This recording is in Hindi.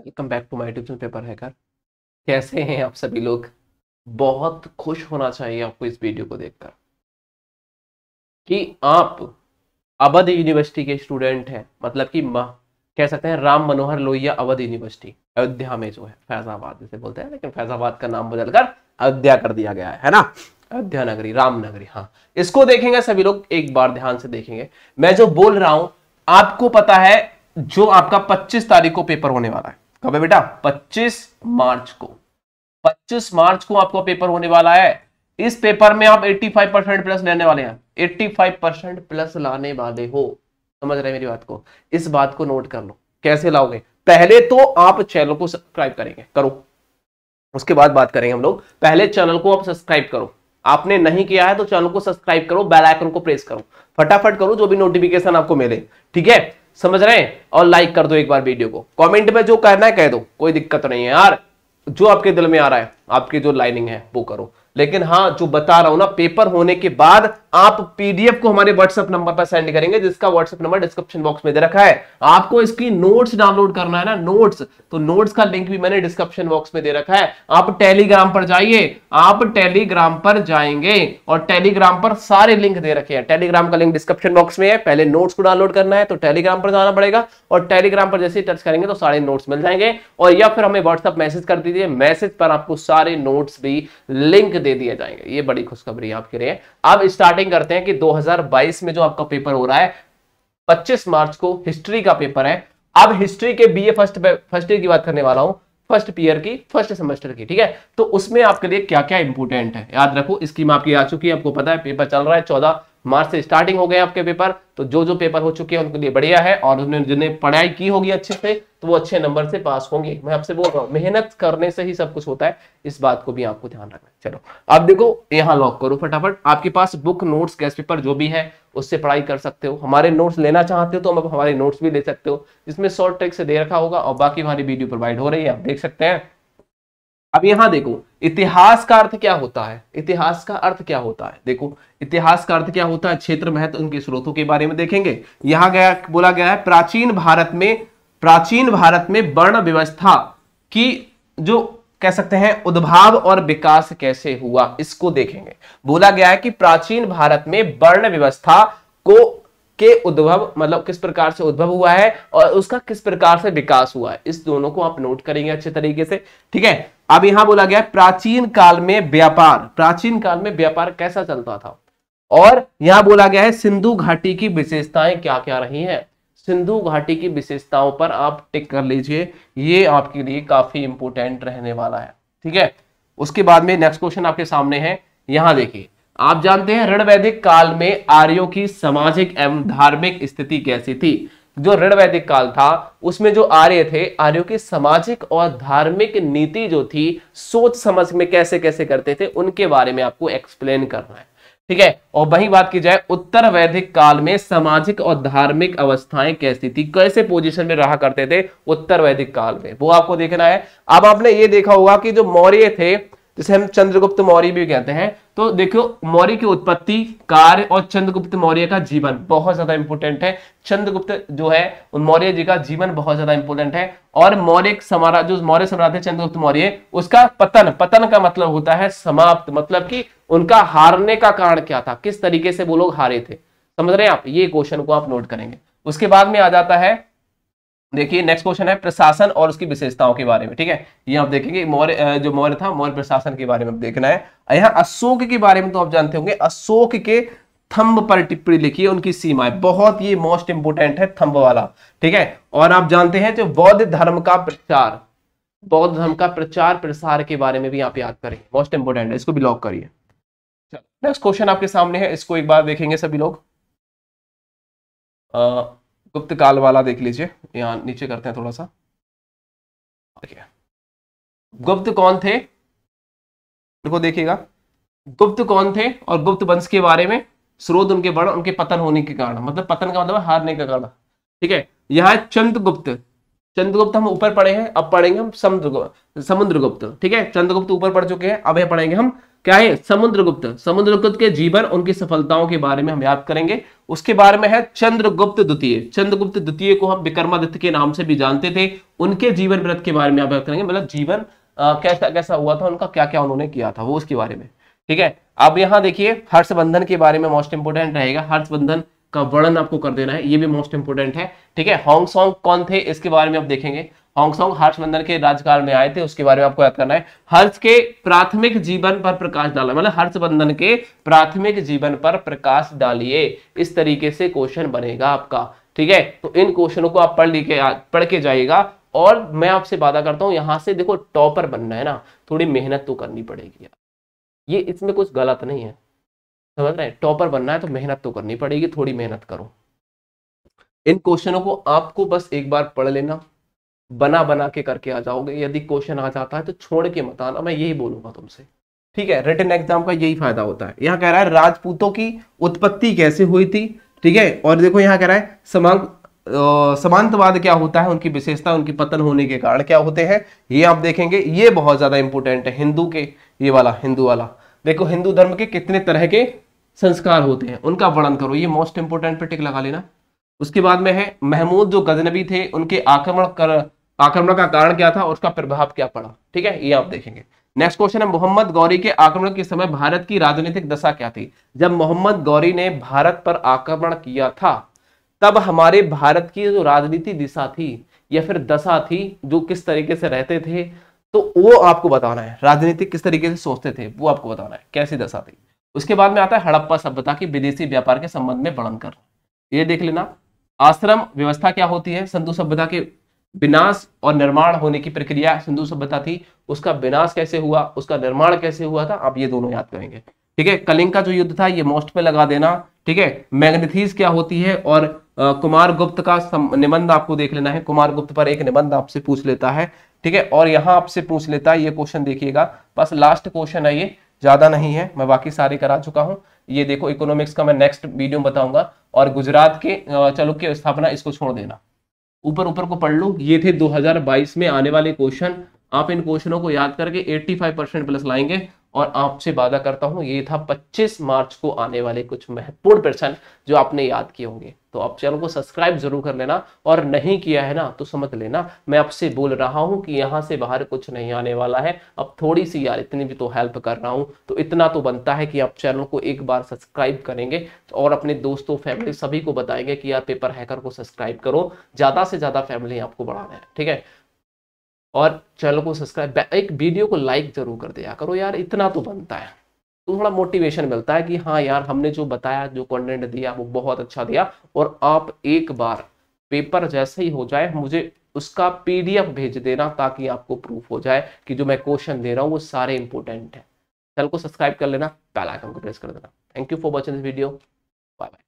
welcome back to my tuition paper hacker कैसे हैं आप सभी लोग बहुत खुश होना चाहिए आपको इस वीडियो को देखकर कि आप अवध यूनिवर्सिटी के स्टूडेंट हैं मतलब कि कह सकते हैं राम मनोहर लोहिया अवध यूनिवर्सिटी अयोध्या में जो है फैजाबाद जैसे बोलते हैं लेकिन फैजाबाद का नाम बदलकर अयोध्या कर दिया गया है, है ना अयोध्या नगरी रामनगरी हाँ इसको देखेंगे सभी लोग एक बार ध्यान से देखेंगे मैं जो बोल रहा हूं आपको पता है जो आपका 25 तारीख को पेपर होने वाला है कब है बेटा 25 मार्च को 25 मार्च को आपका पेपर होने वाला है इस पेपर में आप 85 परसेंट प्लस लेने वाले हैं 85 परसेंट प्लस लाने वाले हो समझ रहे मेरी बात को इस बात को नोट कर लो कैसे लाओगे पहले तो आप चैनल को सब्सक्राइब करेंगे करो उसके बाद बात करेंगे हम लोग पहले चैनल को आप सब्सक्राइब करो आपने नहीं किया है तो चैनल को सब्सक्राइब करो बेल आइकन को प्रेस करो फटाफट करो जो भी नोटिफिकेशन आपको मिले ठीक है समझ रहे हैं और लाइक कर दो एक बार वीडियो को कमेंट में जो कहना है कह दो कोई दिक्कत नहीं है यार जो आपके दिल में आ रहा है आपकी जो लाइनिंग है वो करो लेकिन हाँ जो बता रहा हूं ना पेपर होने के बाद आप पीडीएफ को हमारे व्हाट्सएप नंबर पर सेंड करेंगे जिसका व्हाट्सएप नंबर डिस्क्रिप्शन बॉक्स में दे रखा है आपको इसकी नोट्स डाउनलोड करना है ना नोट्स तो नोट्स का लिंक भी मैंने डिस्क्रिप्शन बॉक्स में दे रखा है आप टेलीग्राम पर जाइए आप टेलीग्राम पर जाएंगे और टेलीग्राम पर सारे लिंक दे रखे हैं टेलीग्राम का लिंक डिस्क्रिप्शन बॉक्स में है पहले नोट्स को डाउनलोड करना है तो टेलीग्राम पर जाना पड़ेगा और टेलीग्राम पर जैसे टच करेंगे तो सारे नोट्स मिल जाएंगे और या फिर हमें व्हाट्सएप मैसेज कर दीजिए मैसेज पर आपको सारे नोट्स भी लिंक दे दिए जाएंगे ये बड़ी खुशखबरी आपके लिए अब स्टार्टिंग करते हैं कि 2022 में जो आपका पेपर हो रहा है 25 मार्च को हिस्ट्री का पेपर है अब हिस्ट्री के बीए फर्स्ट फर्स्ट ईयर की बात करने वाला हूं फर्स्ट ईयर की फर्स्ट सेमेस्टर की ठीक है तो उसमें आपके लिए क्या क्या इंपोर्टेंट है याद रखो स्कीम आपकी आ चुकी है आपको पता है पेपर चल रहा है चौदह मार्च से स्टार्टिंग हो गए आपके पेपर तो जो जो पेपर हो चुके हैं उनके लिए बढ़िया है और उन्होंने जिन्हें पढ़ाई की होगी अच्छे से तो वो अच्छे नंबर से पास होंगे मैं आपसे बोल रहा हूँ मेहनत करने से ही सब कुछ होता है इस बात को भी आपको ध्यान रखना चलो अब देखो यहाँ लॉक करो फटाफट आपके पास बुक नोट्स गैस पेपर जो भी है उससे पढ़ाई कर सकते हो हमारे नोट्स लेना चाहते हो तो हम हमारे नोट्स भी ले सकते हो जिसमें शॉर्ट ट्रिक से दे रखा होगा और बाकी हमारी वीडियो प्रोवाइड हो रही है आप देख सकते हैं अब यहां देखो इतिहास का अर्थ क्या होता है इतिहास का अर्थ क्या होता है देखो इतिहास का अर्थ क्या होता है क्षेत्र महत्व उनके स्रोतों के बारे में देखेंगे यहां गया बोला गया है प्राचीन भारत में प्राचीन भारत में वर्ण व्यवस्था की जो कह सकते हैं उद्भाव और विकास कैसे हुआ इसको देखेंगे बोला गया है कि प्राचीन भारत में वर्ण व्यवस्था को के उद्भव मतलब किस प्रकार से उद्भव हुआ है और उसका किस प्रकार से विकास हुआ है इस दोनों को आप नोट करेंगे अच्छे तरीके से ठीक है अब यहां बोला गया प्राचीन काल में व्यापार प्राचीन काल में व्यापार कैसा चलता था और यहां बोला गया है सिंधु घाटी की विशेषताएं क्या क्या रही हैं सिंधु घाटी की विशेषताओं पर आप टिक कर लीजिए ये आपके लिए काफी इंपोर्टेंट रहने वाला है ठीक है उसके बाद में नेक्स्ट क्वेश्चन आपके सामने है यहां देखिए आप जानते हैं ऋण वैदिक काल में आर्यो की सामाजिक एवं धार्मिक स्थिति कैसी थी जो ऋण वैदिक काल था उसमें जो आर्य थे आर्यो की सामाजिक और धार्मिक नीति जो थी सोच समझ में कैसे कैसे करते थे उनके बारे में आपको एक्सप्लेन करना है ठीक है और वही बात की जाए उत्तर वैदिक काल में सामाजिक और धार्मिक अवस्थाएं कैसी थी कैसे पोजीशन में रहा करते थे उत्तर वैदिक काल में वो आपको देखना है अब आपने ये देखा होगा कि जो मौर्य थे जिसे हम चंद्रगुप्त मौर्य भी कहते हैं तो देखो मौर्य की उत्पत्ति कार्य और चंद्रगुप्त मौर्य का जीवन बहुत ज्यादा इंपोर्टेंट है चंद्रगुप्त जो है मौर्य जी का जीवन बहुत ज्यादा इंपोर्टेंट है और मौर्य सम्राट जो मौर्य सम्राट है चंद्रगुप्त मौर्य उसका पतन पतन का मतलब होता है समाप्त मतलब कि उनका हारने का कारण क्या था किस तरीके से वो लोग हारे थे समझ रहे हैं आप ये क्वेश्चन को आप नोट करेंगे उसके बाद में आ जाता है देखिए नेक्स्ट क्वेश्चन है प्रशासन और उसकी विशेषताओं के बारे में ठीक है ये आप देखेंगे मौर्य जो मौर्य था मौर्य प्रशासन के बारे में आप देखना है यहाँ अशोक के बारे में तो आप जानते होंगे अशोक के थंब पर टिप्पणी लिखी है उनकी सीमाएं बहुत ये मोस्ट इंपोर्टेंट है थंब वाला ठीक है और आप जानते हैं जो बौद्ध धर्म का प्रचार बौद्ध धर्म का प्रचार प्रसार के बारे में भी आप याद करें मोस्ट इंपोर्टेंट है इसको भी लॉक करिए नेक्स्ट क्वेश्चन आपके सामने है इसको एक बार देखेंगे सभी लोग गुप्त काल वाला देख लीजिए यहाँ नीचे करते हैं थोड़ा सा देखिए गुप्त कौन थे देखो देखिएगा गुप्त कौन थे और गुप्त वंश के बारे में स्रोत उनके बड़ा उनके पतन होने के कारण मतलब पतन का मतलब हारने का कारण ठीक है यहाँ चंद्रगुप्त चंद्रगुप्त हम ऊपर पढ़े हैं अब पढ़ेंगे हम समुद्र समुद्रगुप्त ठीक है चंद्रगुप्त ऊपर पढ़ चुके हैं अब यह पढ़ेंगे हम क्या है समुद्रगुप्त समुद्रगुप्त के जीवन उनकी सफलताओं के बारे में हम याद करेंगे उसके बारे में है चंद्रगुप्त द्वितीय चंद्रगुप्त द्वितीय को हम विक्रमादित्य के नाम से भी जानते थे उनके जीवन व्रत के बारे में आप याद करेंगे मतलब जीवन आ, कैसा कैसा हुआ था उनका क्या क्या उन्होंने किया था वो उसके बारे में ठीक है अब यहां देखिए हर्षबंधन के बारे में मोस्ट इंपोर्टेंट रहेगा हर्षबंधन का वर्णन आपको कर देना है ये भी मोस्ट इंपोर्टेंट है ठीक है हॉन्ग सॉन्ग कौन थे इसके बारे में आप देखेंगे होंगसोंग हर्षवर्धन के राजकाल में आए थे उसके बारे में आपको याद करना है हर्ष के प्राथमिक जीवन पर प्रकाश डाला मतलब हर्षवर्धन के प्राथमिक जीवन पर प्रकाश डालिए इस तरीके से क्वेश्चन बनेगा आपका ठीक है तो इन क्वेश्चनों को आप पढ़ लिखे पढ़ के जाइएगा और मैं आपसे वादा करता हूं यहाँ से देखो टॉपर बनना है ना थोड़ी मेहनत तो करनी पड़ेगी ये इसमें कुछ गलत नहीं है समझ रहे टॉपर बनना है तो मेहनत तो करनी पड़ेगी थोड़ी मेहनत करो इन क्वेश्चनों को आपको बस एक बार पढ़ लेना बना बना के करके आ जाओगे यदि क्वेश्चन आ जाता है तो छोड़ के मत आना मैं यही बोलूंगा तुमसे ठीक है रिटर्न एग्जाम का यही फायदा होता है यहाँ कह रहा है राजपूतों की उत्पत्ति कैसे हुई थी ठीक है और देखो यहाँ कह रहा है समांग समांतवाद क्या होता है उनकी विशेषता उनकी पतन होने के कारण क्या होते हैं ये आप देखेंगे ये बहुत ज्यादा इंपोर्टेंट है हिंदू के ये वाला हिंदू वाला देखो हिंदू धर्म के कितने तरह के संस्कार होते हैं उनका वर्णन करो ये मोस्ट इंपोर्टेंट पे टिक लगा लेना उसके बाद में है महमूद जो गजनबी थे उनके आक्रमण कर आक्रमण का कारण क्या था और उसका प्रभाव क्या पड़ा ठीक है ये आप देखेंगे नेक्स्ट क्वेश्चन है मोहम्मद गौरी के आक्रमण के समय भारत की राजनीतिक दशा क्या थी जब मोहम्मद गौरी ने भारत पर आक्रमण किया था तब हमारे भारत की जो राजनीति दिशा थी या फिर दशा थी जो किस तरीके से रहते थे तो वो आपको बताना है राजनीति किस तरीके से सोचते थे वो आपको बताना है कैसी दशा थी उसके बाद में आता है हड़प्पा सभ्यता की विदेशी व्यापार के संबंध में वर्णन कर ये देख लेना आश्रम व्यवस्था क्या होती है संधु सभ्यता के विनाश और निर्माण होने की प्रक्रिया सिंधु सभ्यता थी उसका विनाश कैसे हुआ उसका निर्माण कैसे हुआ था आप ये दोनों याद करेंगे ठीक है कलिंग का जो युद्ध था ये मोस्ट पे लगा देना ठीक है मैग्नेथीज क्या होती है और आ, कुमार गुप्त का निबंध आपको देख लेना है कुमार गुप्त पर एक निबंध आपसे पूछ लेता है ठीक है और यहाँ आपसे पूछ लेता है ये क्वेश्चन देखिएगा बस लास्ट क्वेश्चन है ये ज्यादा नहीं है मैं बाकी सारे करा चुका हूँ ये देखो इकोनॉमिक्स का मैं नेक्स्ट वीडियो बताऊंगा और गुजरात के चलो स्थापना इसको छोड़ देना ऊपर ऊपर को पढ़ लो ये थे 2022 में आने वाले क्वेश्चन आप इन क्वेश्चनों को याद करके 85 परसेंट प्लस लाएंगे और आपसे वादा करता हूँ ये था 25 मार्च को आने वाले कुछ महत्वपूर्ण प्रश्न जो आपने याद किए होंगे तो आप चैनल को सब्सक्राइब जरूर कर लेना और नहीं किया है ना तो समझ लेना मैं आपसे बोल रहा हूँ कि यहाँ से बाहर कुछ नहीं आने वाला है अब थोड़ी सी यार इतनी भी तो हेल्प कर रहा हूँ तो इतना तो बनता है कि आप चैनल को एक बार सब्सक्राइब करेंगे और अपने दोस्तों फैमिली सभी को बताएंगे कि यार पेपर हैकर को सब्सक्राइब करो ज़्यादा से ज़्यादा फैमिली आपको बढ़ाना है ठीक है और चैनल को सब्सक्राइब एक वीडियो को लाइक जरूर कर दिया करो यार इतना तो बनता है तो थोड़ा मोटिवेशन मिलता है कि हाँ यार हमने जो बताया जो कंटेंट दिया वो बहुत अच्छा दिया और आप एक बार पेपर जैसे ही हो जाए मुझे उसका पीडीएफ भेज देना ताकि आपको प्रूफ हो जाए कि जो मैं क्वेश्चन दे रहा हूँ वो सारे इंपोर्टेंट है चैनल को सब्सक्राइब कर लेना पहला आइकन को प्रेस कर देना thank you for watching this video bye bye